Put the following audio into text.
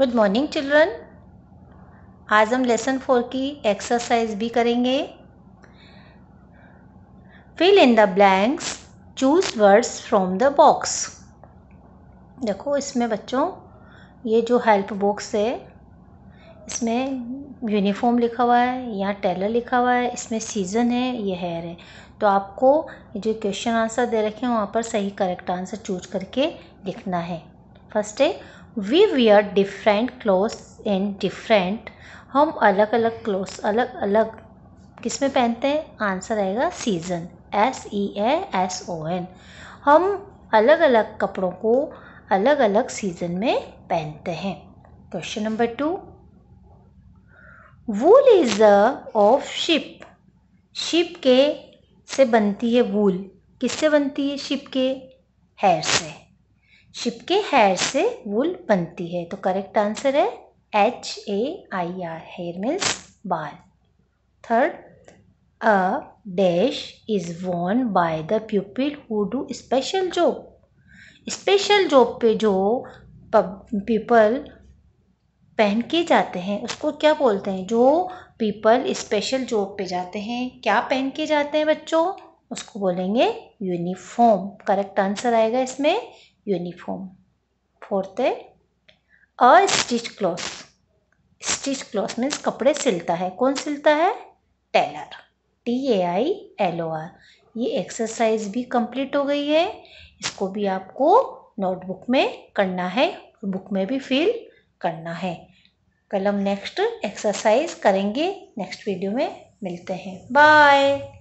Good morning children आज हम lesson four की एक्सरसाइज भी करेंगे fill in the blanks choose words from the box देखो इसमें बच्चों ये जो हेल्प बॉक्स है इसमें यूनिफॉर्म लिखा हुआ है यहाँ टेलर लिखा हुआ है इसमें सीज़न है ये हेयर है तो आपको जो क्वेश्चन आंसर दे रखे हैं वहाँ पर सही करेक्ट आंसर चूज करके लिखना है फर्स्ट है we wear different cloth in different हम अलग अलग क्लोथ्स अलग अलग किस में पहनते हैं आंसर आएगा season S E A S O N हम अलग अलग कपड़ों को अलग अलग सीज़न में पहनते हैं question number two wool is a of sheep sheep के से बनती है वूल किससे बनती है शिप के हेयर से शिप के हेयर से वुल बनती है तो करेक्ट आंसर है H A I R hair means बाल third a dash is worn by the people who do special job special job पे जो पीपल पहन के जाते हैं उसको क्या बोलते हैं जो पीपल स्पेशल जॉब पे जाते हैं क्या पहन के जाते हैं बच्चों उसको बोलेंगे यूनिफॉर्म करेक्ट आंसर आएगा इसमें uniform. Fourth है a stitch cloth stitch cloth means कपड़े सिलता है कौन सिलता है tailor T A I L O R ये एक्सरसाइज भी कंप्लीट हो गई है इसको भी आपको नोटबुक में करना है बुक में भी फिल करना है कल हम नेक्स्ट एक्सरसाइज करेंगे नेक्स्ट वीडियो में मिलते हैं बाय